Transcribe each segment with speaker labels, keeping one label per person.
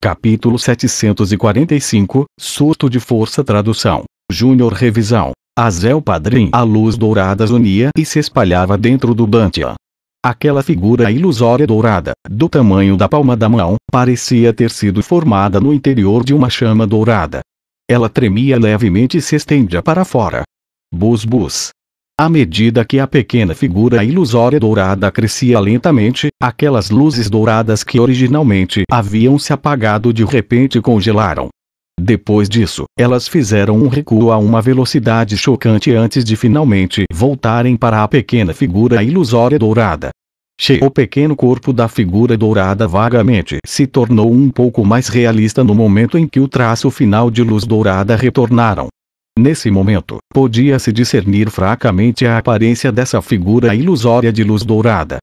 Speaker 1: Capítulo 745 Surto de Força Tradução Júnior Revisão Azel Padrim A luz dourada zunia e se espalhava dentro do Bantia. Aquela figura ilusória dourada, do tamanho da palma da mão, parecia ter sido formada no interior de uma chama dourada. Ela tremia levemente e se estendia para fora. Bus bus. À medida que a pequena figura ilusória dourada crescia lentamente, aquelas luzes douradas que originalmente haviam se apagado de repente congelaram. Depois disso, elas fizeram um recuo a uma velocidade chocante antes de finalmente voltarem para a pequena figura ilusória dourada. Che, o pequeno corpo da figura dourada vagamente se tornou um pouco mais realista no momento em que o traço final de luz dourada retornaram. Nesse momento, podia-se discernir fracamente a aparência dessa figura ilusória de luz dourada.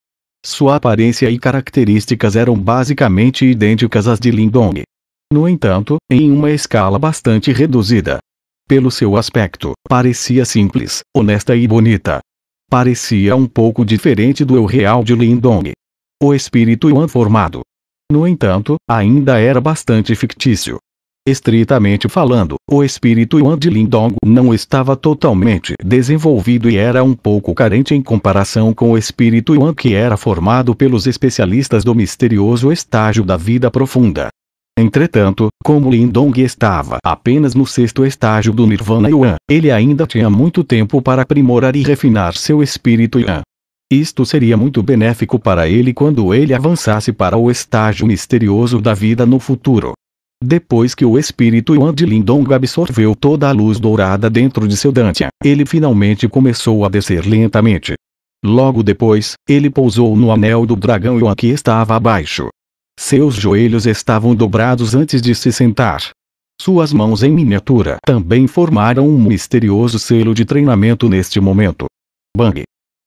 Speaker 1: Sua aparência e características eram basicamente idênticas às de Lindong. No entanto, em uma escala bastante reduzida. Pelo seu aspecto, parecia simples, honesta e bonita. Parecia um pouco diferente do eu real de Lindong. O espírito Yuan formado. No entanto, ainda era bastante fictício. Estritamente falando, o espírito Yuan de Lindong não estava totalmente desenvolvido e era um pouco carente em comparação com o espírito Yuan que era formado pelos especialistas do misterioso estágio da vida profunda. Entretanto, como Lindong estava apenas no sexto estágio do Nirvana Yuan, ele ainda tinha muito tempo para aprimorar e refinar seu espírito Yuan. Isto seria muito benéfico para ele quando ele avançasse para o estágio misterioso da vida no futuro. Depois que o espírito Yuan de Lindong absorveu toda a luz dourada dentro de seu Dantian, ele finalmente começou a descer lentamente. Logo depois, ele pousou no anel do dragão Yuan que estava abaixo. Seus joelhos estavam dobrados antes de se sentar. Suas mãos em miniatura também formaram um misterioso selo de treinamento neste momento. Bang!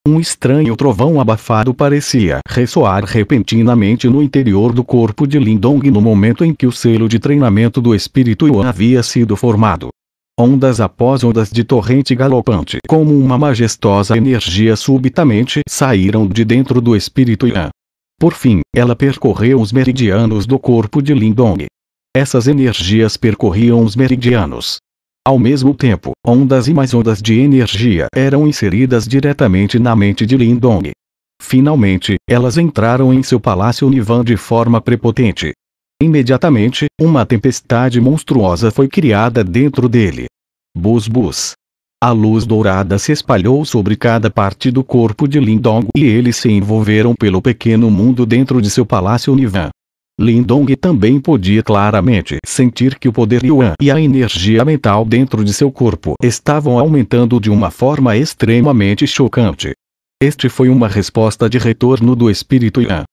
Speaker 1: Um estranho trovão abafado parecia ressoar repentinamente no interior do corpo de Lindong no momento em que o selo de treinamento do espírito Yuan havia sido formado. Ondas após ondas de torrente galopante, como uma majestosa energia subitamente saíram de dentro do espírito Yuan. Por fim, ela percorreu os meridianos do corpo de Lindong. Essas energias percorriam os meridianos, ao mesmo tempo, ondas e mais ondas de energia eram inseridas diretamente na mente de Lindong. Finalmente, elas entraram em seu palácio Nivan de forma prepotente. Imediatamente, uma tempestade monstruosa foi criada dentro dele. Bus bus. A luz dourada se espalhou sobre cada parte do corpo de Lindong e eles se envolveram pelo pequeno mundo dentro de seu palácio Nivan. Lindong também podia claramente sentir que o poder Yuan e a energia mental dentro de seu corpo estavam aumentando de uma forma extremamente chocante. Este foi uma resposta de retorno do espírito Yuan.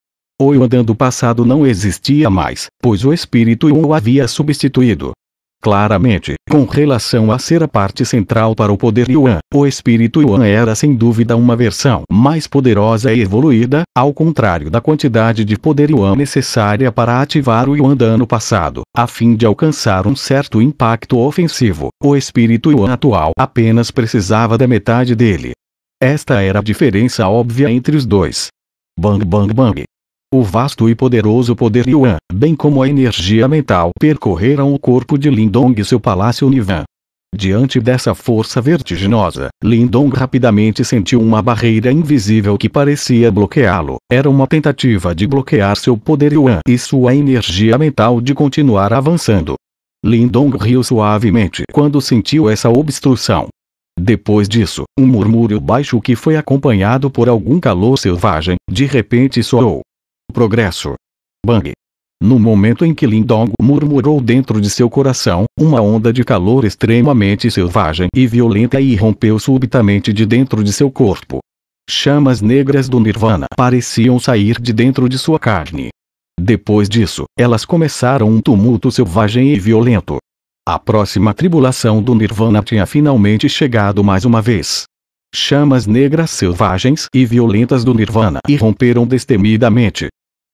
Speaker 1: O Yuan do passado não existia mais, pois o espírito Yuan o havia substituído. Claramente, com relação a ser a parte central para o poder Yuan, o espírito Yuan era sem dúvida uma versão mais poderosa e evoluída, ao contrário da quantidade de poder Yuan necessária para ativar o Yuan dano passado, a fim de alcançar um certo impacto ofensivo. O espírito Yuan atual apenas precisava da metade dele. Esta era a diferença óbvia entre os dois. Bang bang bang o vasto e poderoso poder Yuan, bem como a energia mental percorreram o corpo de Lindong e seu palácio Nivan. Diante dessa força vertiginosa, Lindong rapidamente sentiu uma barreira invisível que parecia bloqueá-lo. Era uma tentativa de bloquear seu poder Yuan e sua energia mental de continuar avançando. Lindong riu suavemente quando sentiu essa obstrução. Depois disso, um murmúrio baixo que foi acompanhado por algum calor selvagem, de repente soou progresso. Bang! No momento em que Lindong murmurou dentro de seu coração, uma onda de calor extremamente selvagem e violenta irrompeu subitamente de dentro de seu corpo. Chamas negras do Nirvana pareciam sair de dentro de sua carne. Depois disso, elas começaram um tumulto selvagem e violento. A próxima tribulação do Nirvana tinha finalmente chegado mais uma vez. Chamas negras selvagens e violentas do Nirvana irromperam destemidamente,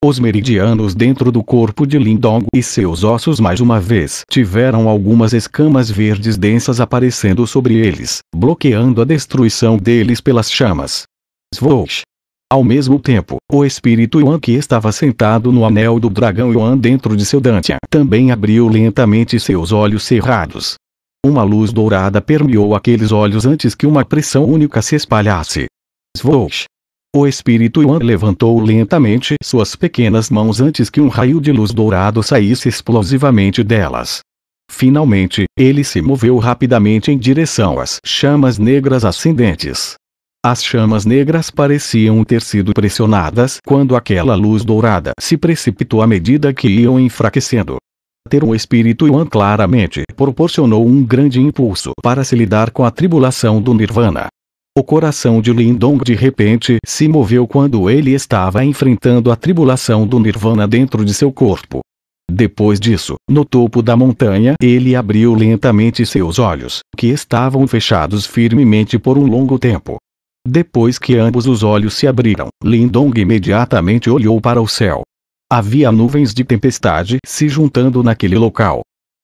Speaker 1: os meridianos dentro do corpo de Lindong e seus ossos mais uma vez tiveram algumas escamas verdes densas aparecendo sobre eles, bloqueando a destruição deles pelas chamas. Swoosh! Ao mesmo tempo, o espírito Yuan que estava sentado no anel do dragão Yuan dentro de seu Dantian também abriu lentamente seus olhos cerrados. Uma luz dourada permeou aqueles olhos antes que uma pressão única se espalhasse. Swoosh! O espírito Yuan levantou lentamente suas pequenas mãos antes que um raio de luz dourado saísse explosivamente delas. Finalmente, ele se moveu rapidamente em direção às chamas negras ascendentes. As chamas negras pareciam ter sido pressionadas quando aquela luz dourada se precipitou à medida que iam enfraquecendo. Ter um espírito Yuan claramente proporcionou um grande impulso para se lidar com a tribulação do Nirvana. O coração de Lindong de repente se moveu quando ele estava enfrentando a tribulação do Nirvana dentro de seu corpo. Depois disso, no topo da montanha ele abriu lentamente seus olhos, que estavam fechados firmemente por um longo tempo. Depois que ambos os olhos se abriram, Lindong imediatamente olhou para o céu. Havia nuvens de tempestade se juntando naquele local,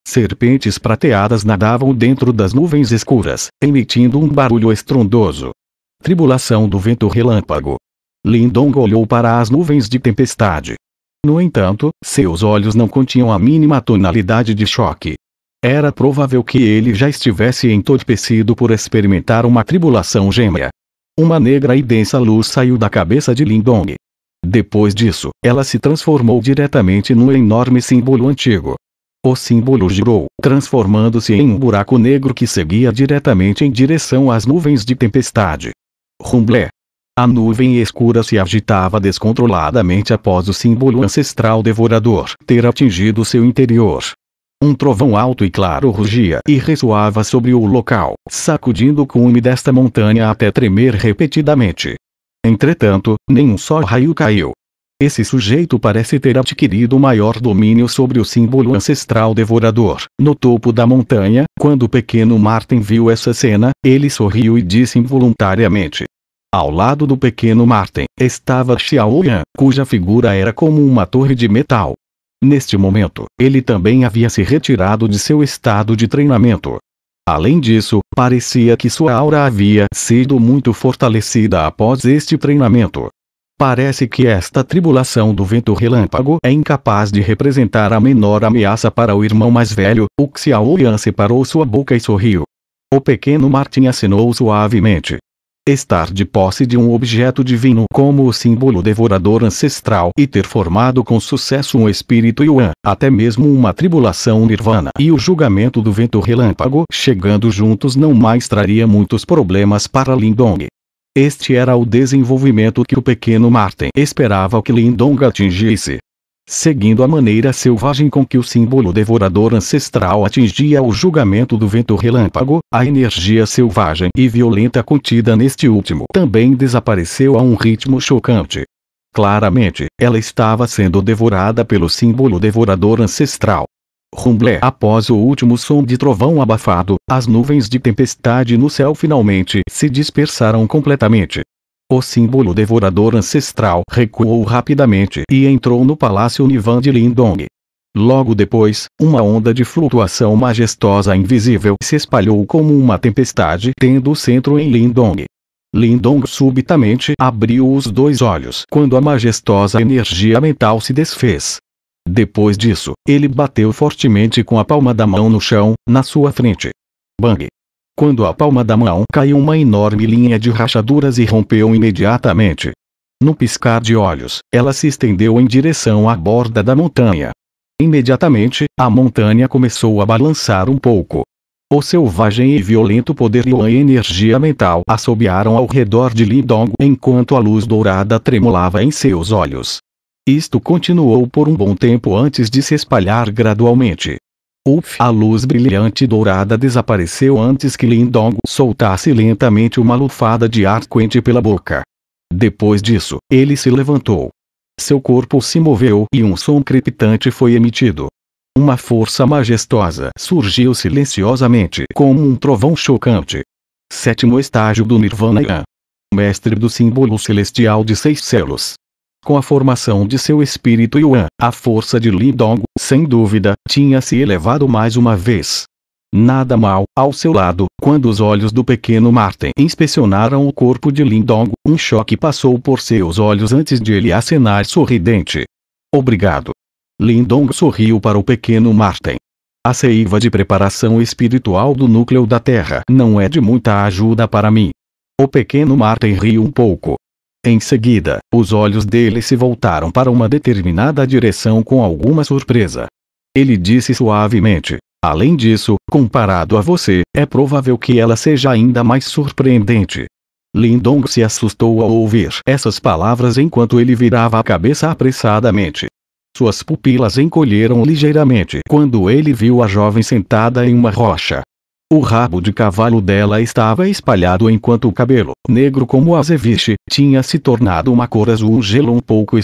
Speaker 1: Serpentes prateadas nadavam dentro das nuvens escuras, emitindo um barulho estrondoso. Tribulação do vento relâmpago. Lindong olhou para as nuvens de tempestade. No entanto, seus olhos não continham a mínima tonalidade de choque. Era provável que ele já estivesse entorpecido por experimentar uma tribulação gêmea. Uma negra e densa luz saiu da cabeça de Lindong. Depois disso, ela se transformou diretamente num enorme símbolo antigo, o símbolo girou, transformando-se em um buraco negro que seguia diretamente em direção às nuvens de tempestade. Rumblé. A nuvem escura se agitava descontroladamente após o símbolo ancestral devorador ter atingido seu interior. Um trovão alto e claro rugia e ressoava sobre o local, sacudindo o cume desta montanha até tremer repetidamente. Entretanto, nenhum só raio caiu, esse sujeito parece ter adquirido maior domínio sobre o símbolo ancestral devorador. No topo da montanha, quando o pequeno Martin viu essa cena, ele sorriu e disse involuntariamente. Ao lado do pequeno Martin, estava Xiaoyan, cuja figura era como uma torre de metal. Neste momento, ele também havia se retirado de seu estado de treinamento. Além disso, parecia que sua aura havia sido muito fortalecida após este treinamento. Parece que esta tribulação do vento relâmpago é incapaz de representar a menor ameaça para o irmão mais velho, o Xiaoyan separou sua boca e sorriu. O pequeno Martin assinou suavemente. Estar de posse de um objeto divino como o símbolo devorador ancestral e ter formado com sucesso um espírito Yuan, até mesmo uma tribulação nirvana e o julgamento do vento relâmpago chegando juntos não mais traria muitos problemas para Lindong. Este era o desenvolvimento que o pequeno Martin esperava que Lindong atingisse. Seguindo a maneira selvagem com que o símbolo devorador ancestral atingia o julgamento do vento relâmpago, a energia selvagem e violenta contida neste último também desapareceu a um ritmo chocante. Claramente, ela estava sendo devorada pelo símbolo devorador ancestral. Rumblé Após o último som de trovão abafado, as nuvens de tempestade no céu finalmente se dispersaram completamente. O símbolo devorador ancestral recuou rapidamente e entrou no palácio Nivan de Lindong. Logo depois, uma onda de flutuação majestosa invisível se espalhou como uma tempestade tendo o centro em Lindong. Lindong subitamente abriu os dois olhos quando a majestosa energia mental se desfez. Depois disso, ele bateu fortemente com a palma da mão no chão, na sua frente. Bang! Quando a palma da mão caiu uma enorme linha de rachaduras e rompeu imediatamente. No piscar de olhos, ela se estendeu em direção à borda da montanha. Imediatamente, a montanha começou a balançar um pouco. O selvagem e violento poder e a energia mental assobiaram ao redor de Lindong enquanto a luz dourada tremulava em seus olhos. Isto continuou por um bom tempo antes de se espalhar gradualmente. Uf, a luz brilhante dourada desapareceu antes que Lindong soltasse lentamente uma lufada de ar quente pela boca. Depois disso, ele se levantou. Seu corpo se moveu e um som crepitante foi emitido. Uma força majestosa surgiu silenciosamente como um trovão chocante. Sétimo estágio do Nirvana Yan. Mestre do símbolo celestial de seis selos com a formação de seu espírito Yuan, a força de Dong sem dúvida, tinha se elevado mais uma vez. Nada mal, ao seu lado, quando os olhos do pequeno Martin inspecionaram o corpo de Lin Dong, um choque passou por seus olhos antes de ele acenar sorridente. Obrigado. Lin Dong sorriu para o pequeno Martin. A seiva de preparação espiritual do núcleo da Terra não é de muita ajuda para mim. O pequeno Martin riu um pouco, em seguida, os olhos dele se voltaram para uma determinada direção com alguma surpresa. Ele disse suavemente: Além disso, comparado a você, é provável que ela seja ainda mais surpreendente. Lindong se assustou ao ouvir essas palavras enquanto ele virava a cabeça apressadamente. Suas pupilas encolheram ligeiramente quando ele viu a jovem sentada em uma rocha, o rabo de cavalo dela estava espalhado enquanto o cabelo, negro como azeviche, tinha se tornado uma cor azul gelo um pouco